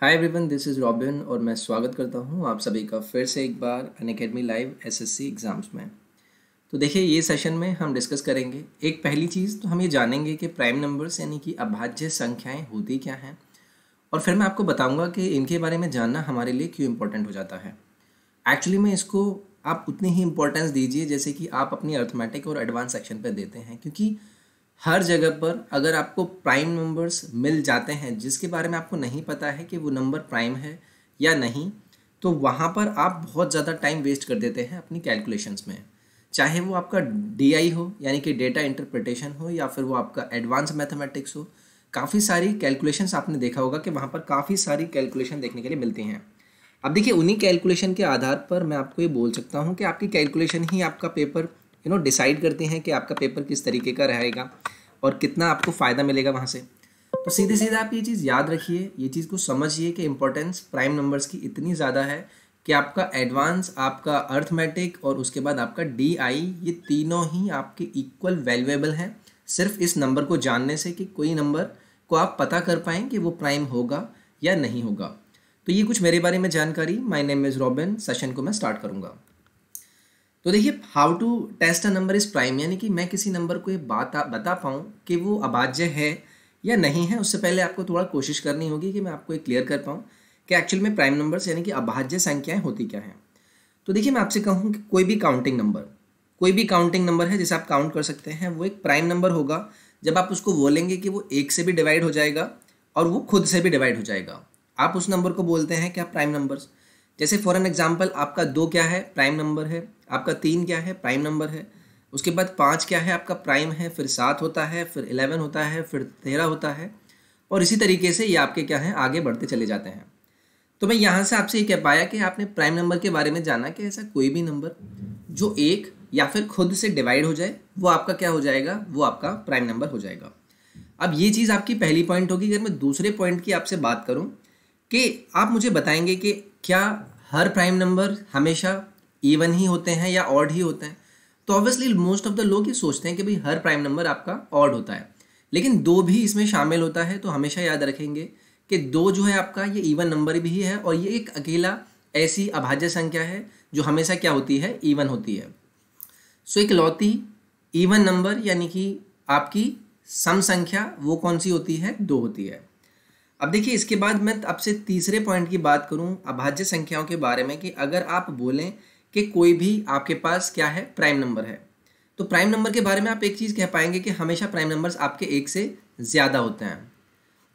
hi everyone this is Robin और मैं स्वागत करता हूँ आप सभी का फिर से एक बार Unacademy live SSC exams में तो देखिए ये सेशन में हम डिस्कस करेंगे एक पहली चीज़ तो हम ये जानेंगे कि प्राइम नंबर्स यानी कि अभाज्य संख्याएं होती क्या हैं और फिर मैं आपको बताऊँगा कि इनके बारे में जानना हमारे लिए क्यों इम्पोर्टेंट हो जाता है एक्चुअली में इसको आप उतनी ही इम्पोर्टेंस दीजिए जैसे कि आप अपनी अर्थमेटिक और एडवांस सेक्शन पर देते हैं क्योंकि हर जगह पर अगर आपको प्राइम नंबर्स मिल जाते हैं जिसके बारे में आपको नहीं पता है कि वो नंबर प्राइम है या नहीं तो वहाँ पर आप बहुत ज़्यादा टाइम वेस्ट कर देते हैं अपनी कैलकुलेशंस में चाहे वो आपका डी हो यानी कि डेटा इंटरप्रिटेशन हो या फिर वो आपका एडवांस मैथमेटिक्स हो काफ़ी सारी कैलकुलेशंस आपने देखा होगा कि वहाँ पर काफ़ी सारी कैलकुलेशन देखने के लिए मिलती हैं अब देखिए उन्हीं कैलकुलेशन के आधार पर मैं आपको ये बोल सकता हूँ कि आपकी कैलकुलेशन ही आपका पेपर यू नो डिसाइड करते हैं कि आपका पेपर किस तरीके का रहेगा और कितना आपको फ़ायदा मिलेगा वहाँ से तो सीधे सीधे आप ये चीज़ याद रखिए ये चीज़ को समझिए कि इम्पोर्टेंस प्राइम नंबर्स की इतनी ज़्यादा है कि आपका एडवांस आपका अर्थमेटिक और उसके बाद आपका डी आई ये तीनों ही आपके इक्वल वैल्यूएबल हैं सिर्फ इस नंबर को जानने से कि कोई नंबर को आप पता कर पाएँ कि वो प्राइम होगा या नहीं होगा तो ये कुछ मेरे बारे में जानकारी my name is Robin session को मैं स्टार्ट करूँगा तो देखिए how to test a number is prime यानी कि मैं किसी नंबर को ये बात बता पाऊँ कि वो अभाज्य है या नहीं है उससे पहले आपको थोड़ा कोशिश करनी होगी कि मैं आपको ये क्लियर कर पाऊँ कि एक्चुअल में प्राइम नंबर्स यानी कि अभाज्य संख्याएँ होती क्या हैं तो देखिए मैं आपसे कहूँ कि कोई भी काउंटिंग नंबर कोई भी काउंटिंग नंबर है जिसे आप काउंट कर सकते हैं वो एक प्राइम नंबर होगा जब आप उसको बोलेंगे कि वो एक से भी डिवाइड हो जाएगा और वो खुद से भी डिवाइड हो जाएगा आप उस नंबर को बोलते हैं क्या प्राइम नंबर्स जैसे फॉर एन एग्जाम्पल आपका दो क्या है प्राइम नंबर है आपका तीन क्या है प्राइम नंबर है उसके बाद पाँच क्या है आपका प्राइम है फिर सात होता है फिर इलेवन होता है फिर तेरह होता है और इसी तरीके से ये आपके क्या हैं आगे बढ़ते चले जाते हैं तो मैं यहाँ से आपसे ये कह पाया कि आपने प्राइम नंबर के बारे में जाना कि ऐसा कोई भी नंबर जो एक या फिर खुद से डिवाइड हो जाए वो आपका क्या हो जाएगा वो आपका प्राइम नंबर हो जाएगा अब ये चीज़ आपकी पहली पॉइंट होगी अगर मैं दूसरे पॉइंट की आपसे बात करूँ कि आप मुझे बताएंगे कि क्या हर प्राइम नंबर हमेशा इवन ही होते हैं या ऑड ही होते हैं तो ऑब्वियसली मोस्ट ऑफ द लोग ये सोचते हैं कि भाई हर प्राइम नंबर आपका ऑड होता है लेकिन दो भी इसमें शामिल होता है तो हमेशा याद रखेंगे कि दो जो है आपका ये इवन नंबर भी है और ये एक अकेला ऐसी अभाज्य संख्या है जो हमेशा क्या होती है इवन होती है सो एक लौती इवन नंबर यानी कि आपकी सम संख्या वो कौन सी होती है दो होती है अब देखिए इसके बाद मैं आपसे तीसरे पॉइंट की बात करूं अभाज्य संख्याओं के बारे में कि अगर आप बोलें कि कोई भी आपके पास क्या है प्राइम नंबर है तो प्राइम नंबर के बारे में आप एक चीज़ कह पाएंगे कि हमेशा प्राइम नंबर्स आपके एक से ज़्यादा होते हैं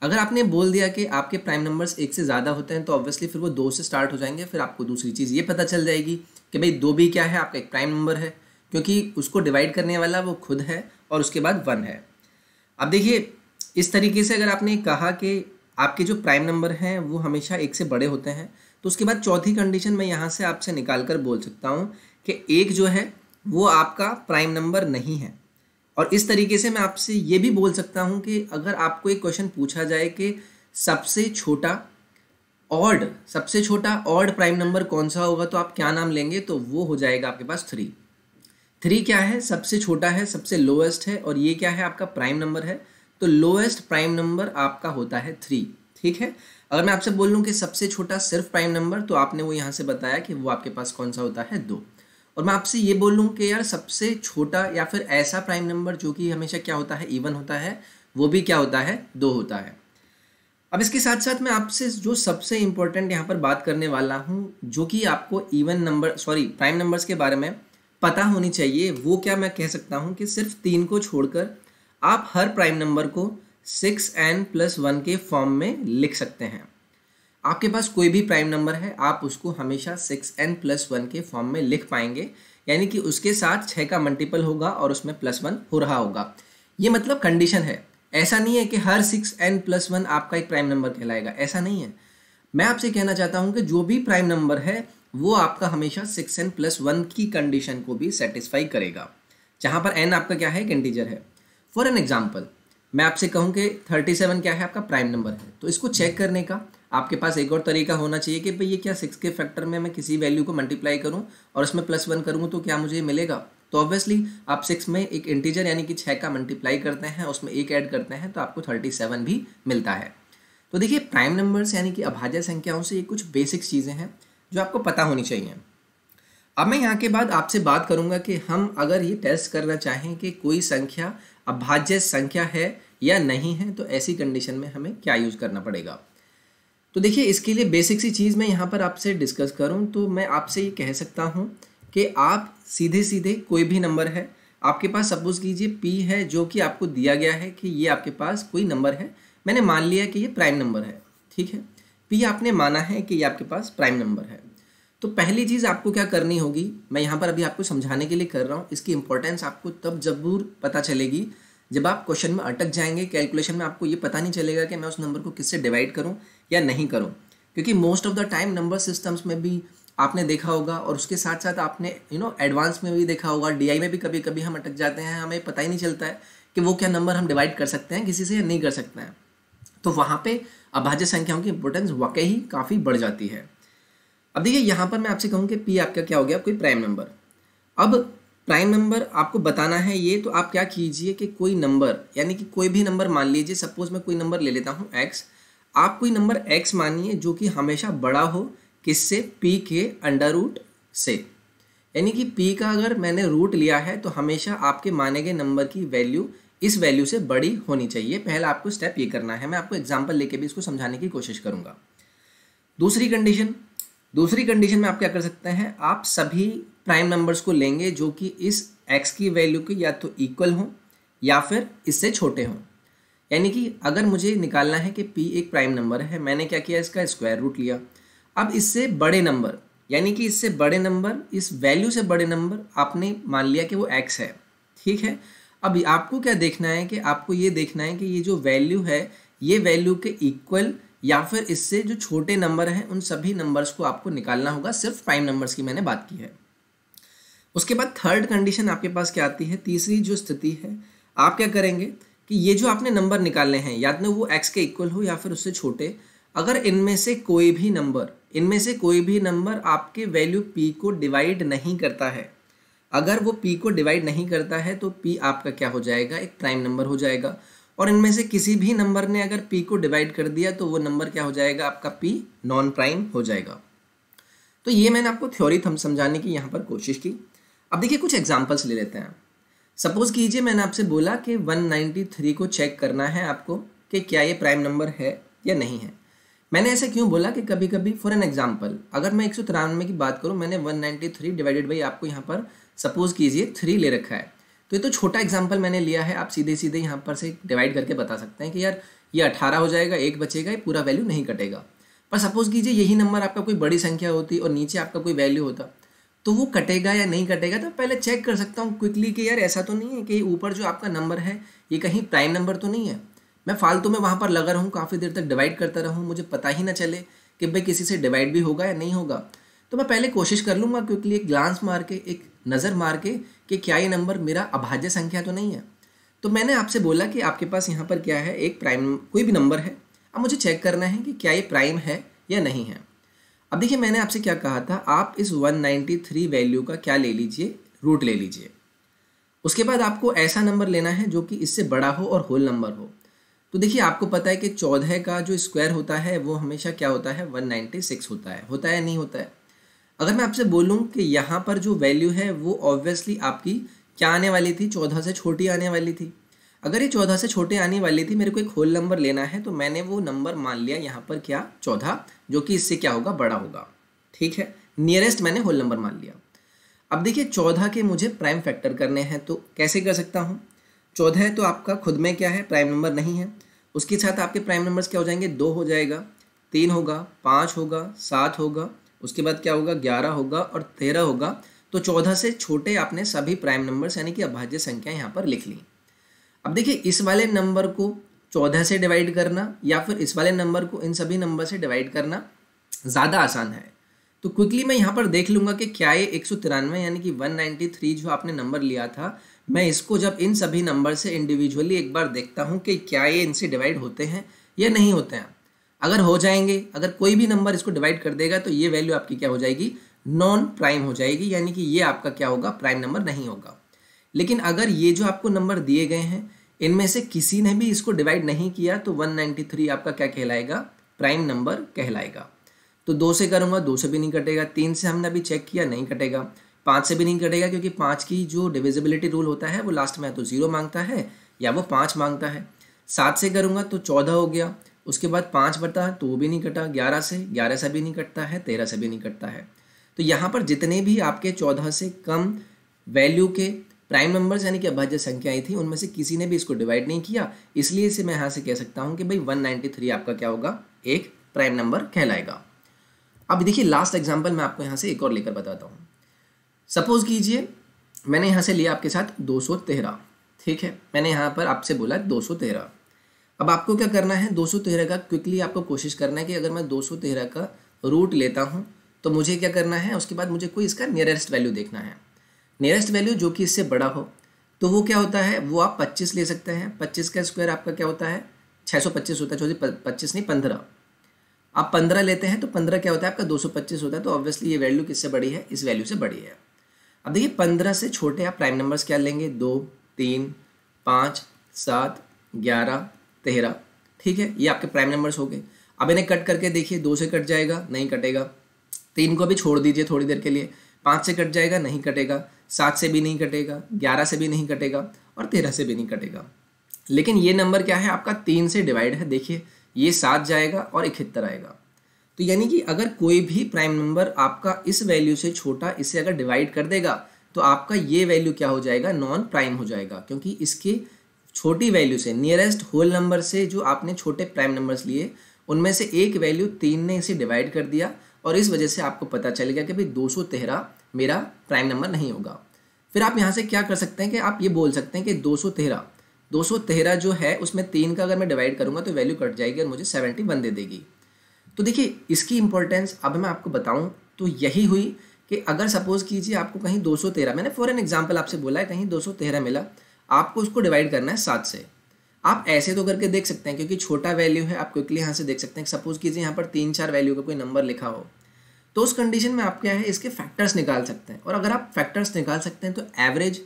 अगर आपने बोल दिया कि आपके प्राइम नंबर्स एक से ज़्यादा होते हैं तो ऑब्वियसली फिर वो दो से स्टार्ट हो जाएंगे फिर आपको दूसरी चीज़ ये पता चल जाएगी कि भाई दो भी क्या है आपका एक प्राइम नंबर है क्योंकि उसको डिवाइड करने वाला वो खुद है और उसके बाद वन है अब देखिए इस तरीके से अगर आपने कहा कि आपके जो प्राइम नंबर हैं वो हमेशा एक से बड़े होते हैं तो उसके बाद चौथी कंडीशन मैं यहाँ से आपसे निकाल कर बोल सकता हूँ कि एक जो है वो आपका प्राइम नंबर नहीं है और इस तरीके से मैं आपसे ये भी बोल सकता हूँ कि अगर आपको एक क्वेश्चन पूछा जाए कि सबसे छोटा ऑर्ड सबसे छोटा ऑर्ड प्राइम नंबर कौन सा होगा तो आप क्या नाम लेंगे तो वो हो जाएगा आपके पास थ्री थ्री क्या है सबसे छोटा है सबसे लोएस्ट है और ये क्या है आपका प्राइम नंबर है तो लोएस्ट प्राइम नंबर आपका होता है थ्री ठीक है अगर मैं आपसे बोल लूँ कि सबसे छोटा सिर्फ प्राइम नंबर तो आपने वो यहाँ से बताया कि वो आपके पास कौन सा होता है दो और मैं आपसे ये बोल लूँ कि यार सबसे छोटा या फिर ऐसा प्राइम नंबर जो कि हमेशा क्या होता है इवन होता है वो भी क्या होता है दो होता है अब इसके साथ साथ मैं आपसे जो सबसे इम्पोर्टेंट यहाँ पर बात करने वाला हूँ जो कि आपको even number sorry prime numbers के बारे में पता होनी चाहिए वो क्या मैं कह सकता हूँ कि सिर्फ तीन को छोड़कर आप हर प्राइम नंबर को सिक्स एन प्लस वन के फॉर्म में लिख सकते हैं आपके पास कोई भी प्राइम नंबर है आप उसको हमेशा सिक्स एन प्लस वन के फॉर्म में लिख पाएंगे यानी कि उसके साथ छः का मल्टीपल होगा और उसमें प्लस वन हो रहा होगा ये मतलब कंडीशन है ऐसा नहीं है कि हर सिक्स एन प्लस वन आपका एक प्राइम नंबर कहलाएगा ऐसा नहीं है मैं आपसे कहना चाहता हूँ कि जो भी प्राइम नंबर है वो आपका हमेशा सिक्स एन प्लस वन की कंडीशन को भी सेटिस्फाई करेगा जहाँ पर एन आपका क्या है एक इंटीजर है फॉर एन एग्जाम्पल मैं आपसे कहूँ कि थर्टी सेवन क्या है आपका प्राइम नंबर है तो इसको चेक करने का आपके पास एक और तरीका होना चाहिए कि भाई ये क्या सिक्स के फैक्टर में मैं किसी वैल्यू को मल्टीप्लाई करूँ और उसमें प्लस वन करूँ तो क्या मुझे मिलेगा तो ऑब्वियसली आप सिक्स में एक इंटीजर यानी कि छः का मल्टीप्लाई करते हैं उसमें एक ऐड करते हैं तो आपको थर्टी सेवन भी मिलता है तो देखिए प्राइम नंबर्स यानी कि अभाज्य संख्याओं से ये कुछ बेसिक चीज़ें हैं जो आपको पता होनी चाहिए अब मैं यहाँ के बाद आपसे बात करूँगा कि हम अगर ये टेस्ट करना चाहें कि कोई संख्या अभाज्य संख्या है या नहीं है तो ऐसी कंडीशन में हमें क्या यूज़ करना पड़ेगा तो देखिए इसके लिए बेसिक सी चीज़ मैं यहाँ पर आपसे डिस्कस करूँ तो मैं आपसे ये कह सकता हूँ कि आप सीधे सीधे कोई भी नंबर है आपके पास सपोज़ कीजिए पी है जो कि आपको दिया गया है कि ये आपके पास कोई नंबर है मैंने मान लिया कि ये प्राइम नंबर है ठीक है पी आपने माना है कि ये आपके पास प्राइम नंबर है तो पहली चीज़ आपको क्या करनी होगी मैं यहाँ पर अभी आपको समझाने के लिए कर रहा हूँ इसकी इंपॉर्टेंस आपको तब जरूर पता चलेगी जब आप क्वेश्चन में अटक जाएंगे कैलकुलेशन में आपको ये पता नहीं चलेगा कि मैं उस नंबर को किससे डिवाइड करूँ या नहीं करूँ क्योंकि most of the time number systems में भी आपने देखा होगा और उसके साथ साथ आपने यू नो एडवांस में भी देखा होगा डी में भी कभी कभी हम अटक जाते हैं हमें पता ही नहीं चलता है कि वो क्या नंबर हम डिवाइड कर सकते हैं किसी से या नहीं कर सकते हैं तो वहाँ पे अभाज्य संख्याओं की इंपॉर्टेंस वाकई ही काफ़ी बढ़ जाती है अब देखिए यहाँ पर मैं आपसे कहूँ कि पी आपका क्या हो गया कोई प्राइम नंबर अब प्राइम नंबर आपको बताना है ये तो आप क्या कीजिए कि कोई नंबर यानी कि कोई भी नंबर मान लीजिए सपोज मैं कोई नंबर ले लेता हूँ एक्स आप कोई नंबर एक्स मानिए जो कि हमेशा बड़ा हो किससे पी के अंडर रूट से यानी कि पी का अगर मैंने रूट लिया है तो हमेशा आपके माने गए नंबर की वैल्यू इस वैल्यू से बड़ी होनी चाहिए पहला आपको स्टेप ये करना है मैं आपको एग्जाम्पल लेके भी इसको समझाने की कोशिश करूँगा दूसरी कंडीशन दूसरी कंडीशन में आप क्या कर सकते हैं आप सभी प्राइम नंबर्स को लेंगे जो कि इस एक्स की वैल्यू के या तो इक्वल हों या फिर इससे छोटे हों यानी कि अगर मुझे निकालना है कि पी एक प्राइम नंबर है मैंने क्या किया इसका स्क्वायर रूट लिया अब इससे बड़े नंबर यानी कि इससे बड़े नंबर इस वैल्यू से बड़े नंबर आपने मान लिया कि वो एक्स है ठीक है अब आपको क्या देखना है कि आपको ये देखना है कि ये जो वैल्यू है ये वैल्यू के इक्वल या फिर इससे जो छोटे नंबर हैं उन सभी नंबर्स को आपको निकालना होगा सिर्फ प्राइम नंबर्स की मैंने बात की है उसके बाद थर्ड कंडीशन आपके पास क्या आती है तीसरी जो स्थिति है आप क्या करेंगे कि ये जो आपने नंबर निकालने हैं या तो वो एक्स के इक्वल हो या फिर उससे छोटे अगर इनमें से कोई भी नंबर इनमें से कोई भी नंबर आपके वैल्यू पी को डिवाइड नहीं करता है अगर वो पी को डिवाइड नहीं करता है तो पी आपका क्या हो जाएगा एक प्राइम नंबर हो जाएगा और इनमें से किसी भी नंबर ने अगर पी को डिवाइड कर दिया तो वो नंबर क्या हो जाएगा आपका पी नॉन प्राइम हो जाएगा तो ये मैंने आपको थ्योरी थम समझाने की यहाँ पर कोशिश की अब देखिए कुछ एग्जाम्पल्स ले लेते हैं सपोज कीजिए मैंने आपसे बोला कि 193 को चेक करना है आपको कि क्या ये प्राइम नंबर है या नहीं है मैंने ऐसे क्यों बोला कि कभी कभी फॉर एन एग्जाम्पल अगर मैं एक की बात करूँ मैंने 193 डिवाइडेड बाई आपको यहाँ पर सपोज कीजिए थ्री ले रखा है तो ये तो छोटा एग्जाम्पल मैंने लिया है आप सीधे सीधे यहाँ पर से डिवाइड करके बता सकते हैं कि यार ये अठारह हो जाएगा एक बचेगा ये पूरा वैल्यू नहीं कटेगा पर सपोज कीजिए यही नंबर आपका कोई बड़ी संख्या होती और नीचे आपका कोई वैल्यू होता तो वो कटेगा या नहीं कटेगा तो पहले चेक कर सकता हूँ क्विकली कि यार ऐसा तो नहीं है कि ऊपर जो आपका नंबर है ये कहीं प्राइम नंबर तो नहीं है मैं फालतू में वहाँ पर लगा रहूँ काफ़ी देर तक डिवाइड करता रहूँ मुझे पता ही ना चले कि भाई किसी से डिवाइड भी होगा या नहीं होगा तो मैं पहले कोशिश कर लूँगा क्विकली एक ग्लांस मार के एक नज़र मार के कि क्या ये नंबर मेरा अभाज्य संख्या तो नहीं है तो मैंने आपसे बोला कि आपके पास यहाँ पर क्या है एक प्राइम कोई भी नंबर है अब मुझे चेक करना है कि क्या ये प्राइम है या नहीं है अब देखिए मैंने आपसे क्या कहा था आप इस 193 वैल्यू का क्या ले लीजिए रूट ले लीजिए उसके बाद आपको ऐसा नंबर लेना है जो कि इससे बड़ा हो और होल नंबर हो तो देखिए आपको पता है कि चौदह का जो स्क्वायर होता है वो हमेशा क्या होता है 196 होता है होता है नहीं होता है अगर मैं आपसे बोलूँ कि यहाँ पर जो वैल्यू है वो ऑब्वियसली आपकी क्या आने वाली थी चौदह से छोटी आने वाली थी अगर ये चौदह से छोटे आने वाली थी मेरे को एक होल नंबर लेना है तो मैंने वो नंबर मान लिया यहाँ पर क्या चौदह जो कि इससे क्या होगा बड़ा होगा ठीक है नियरेस्ट मैंने होल नंबर मान लिया अब देखिए चौदह के मुझे प्राइम फैक्टर करने हैं तो कैसे कर सकता हूँ चौदह तो आपका खुद में क्या है प्राइम नंबर नहीं है उसके साथ आपके प्राइम नंबर्स क्या हो जाएंगे दो हो जाएगा तीन होगा पाँच होगा सात होगा उसके बाद क्या होगा ग्यारह होगा और तेरह होगा तो चौदह से छोटे आपने सभी प्राइम नंबर्स यानी कि अभाज्य संख्या यहाँ पर लिख ली अब देखिए इस वाले नंबर को चौदह से डिवाइड करना या फिर इस वाले नंबर को इन सभी नंबर से डिवाइड करना ज़्यादा आसान है तो क्विकली मैं यहाँ पर देख लूँगा कि क्या ये एक यानी कि 193 जो आपने नंबर लिया था मैं इसको जब इन सभी नंबर से इंडिविजुअली एक बार देखता हूँ कि क्या ये इनसे डिवाइड होते हैं या नहीं होते हैं अगर हो जाएंगे अगर कोई भी नंबर इसको डिवाइड कर देगा तो ये वैल्यू आपकी क्या हो जाएगी नॉन प्राइम हो जाएगी यानी कि ये आपका क्या होगा प्राइम नंबर नहीं होगा लेकिन अगर ये जो आपको नंबर दिए गए हैं इनमें से किसी ने भी इसको डिवाइड नहीं किया तो 193 आपका क्या कहलाएगा प्राइम नंबर कहलाएगा तो दो से करूँगा दो से भी नहीं कटेगा तीन से हमने अभी चेक किया नहीं कटेगा पाँच से भी नहीं कटेगा क्योंकि पाँच की जो डिविजिबिलिटी रूल होता है वो लास्ट में या तो ज़ीरो मांगता है या वो पाँच मांगता है सात से करूँगा तो चौदह हो गया उसके बाद पाँच बढ़ता है तो वो भी नहीं कटा ग्यारह से ग्यारह से भी नहीं कटता है तेरह से भी नहीं कटता है तो यहाँ पर जितने भी आपके चौदह से कम वैल्यू के प्राइम नंबर्स यानी कि अभाज्य संख्याएं थी उनमें से किसी ने भी इसको डिवाइड नहीं किया इसलिए इसे मैं यहाँ से कह सकता हूँ कि भाई वन आपका क्या होगा एक प्राइम नंबर कहलाएगा अब देखिए लास्ट एग्जाम्पल मैं आपको यहाँ से एक और लेकर बताता हूँ सपोज़ कीजिए मैंने यहाँ से लिया आपके साथ दो ठीक है मैंने यहाँ पर आपसे बोला दो अब आपको क्या करना है दो का क्विकली आपको कोशिश करना है कि अगर मैं दो का रूट लेता हूँ तो मुझे क्या करना है उसके बाद मुझे कोई इसका नियरेस्ट वैल्यू देखना है नियरेस्ट वैल्यू जो कि इससे बड़ा हो तो वो क्या होता है वो आप 25 ले सकते हैं 25 का स्क्वायर आपका क्या होता है 625 होता है पच्चीस नहीं 15 आप 15 लेते हैं तो 15 क्या होता है आपका 225 होता है तो ऑब्वियसली ये वैल्यू किससे बड़ी है इस वैल्यू से बड़ी है अब देखिए 15 से छोटे आप प्राइम नंबर्स क्या लेंगे दो तीन पाँच सात ग्यारह तेरह ठीक है ये आपके प्राइम नंबर्स हो गए अब इन्हें कट करके देखिए दो से कट जाएगा नहीं कटेगा तीन तो को भी छोड़ दीजिए थोड़ी देर के लिए पाँच से कट जाएगा नहीं कटेगा सात से भी नहीं कटेगा ग्यारह से भी नहीं कटेगा और तेरह से भी नहीं कटेगा लेकिन ये नंबर क्या है आपका तीन से डिवाइड है देखिए ये सात जाएगा और इकहत्तर आएगा तो यानी कि अगर कोई भी प्राइम नंबर आपका इस वैल्यू से छोटा इसे अगर डिवाइड कर देगा तो आपका ये वैल्यू क्या हो जाएगा नॉन प्राइम हो जाएगा क्योंकि इसके छोटी वैल्यू से नियरेस्ट होल नंबर से जो आपने छोटे प्राइम नंबर्स लिए उनमें से एक वैल्यू तीन ने इसे डिवाइड कर दिया और इस वजह से आपको पता चल गया कि भाई दो मेरा प्राइम नंबर नहीं होगा फिर आप यहाँ से क्या कर सकते हैं कि आप ये बोल सकते हैं कि दो दो सौ तेरह जो है उसमें तीन का अगर मैं डिवाइड करूँगा तो वैल्यू कट जाएगी और मुझे सेवेंटी वन दे देगी तो देखिए इसकी इंपॉर्टेंस अब मैं आपको बताऊँ तो यही हुई कि अगर सपोज़ कीजिए आपको कहीं दो सौ तेरह मैंने फॉर एन एग्जाम्पल आपसे बोला है कहीं दो सौ तेरह मिला आपको उसको डिवाइड करना है सात से आप ऐसे तो करके देख सकते हैं क्योंकि छोटा वैल्यू है आप क्विकली यहाँ से देख सकते हैं सपोज कीजिए यहाँ पर तीन चार वैल्यू का कोई नंबर लिखा हो तो उस कंडीशन में आप क्या है इसके फैक्टर्स निकाल सकते हैं और अगर आप फैक्टर्स निकाल सकते हैं तो एवरेज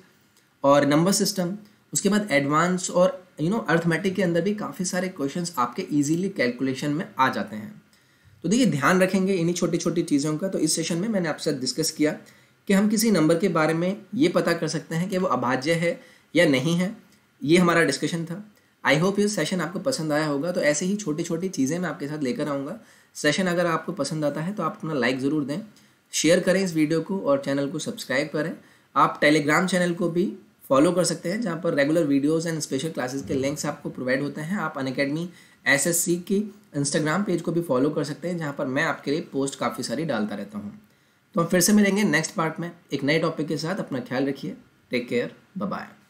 और नंबर सिस्टम उसके बाद एडवांस और यू नो अर्थमेटिक के अंदर भी काफ़ी सारे क्वेश्चन आपके ईजिली कैलकुलेशन में आ जाते हैं तो देखिए ध्यान रखेंगे इन्हीं छोटी छोटी चीज़ों का तो इस सेशन में मैंने आपसे डिस्कस किया कि हम किसी नंबर के बारे में ये पता कर सकते हैं कि वो अभाज्य है या नहीं है ये हमारा डिस्कशन था आई होप ये सेशन आपको पसंद आया होगा तो ऐसे ही छोटी छोटी चीज़ें मैं आपके साथ लेकर आऊँगा सेशन अगर आपको पसंद आता है तो आप अपना लाइक ज़रूर दें शेयर करें इस वीडियो को और चैनल को सब्सक्राइब करें आप टेलीग्राम चैनल को भी फॉलो कर सकते हैं जहाँ पर regular videos and special classes के लिंक्स आपको प्रोवाइड होते हैं आप अन अकेडमी एस सी की इंस्टाग्राम पेज को भी फॉलो कर सकते हैं जहाँ पर मैं आपके लिए पोस्ट काफ़ी सारी डालता रहता हूँ तो हम फिर से मिलेंगे नेक्स्ट पार्ट में एक नए टॉपिक के साथ अपना ख्याल रखिए टेक केयर बाय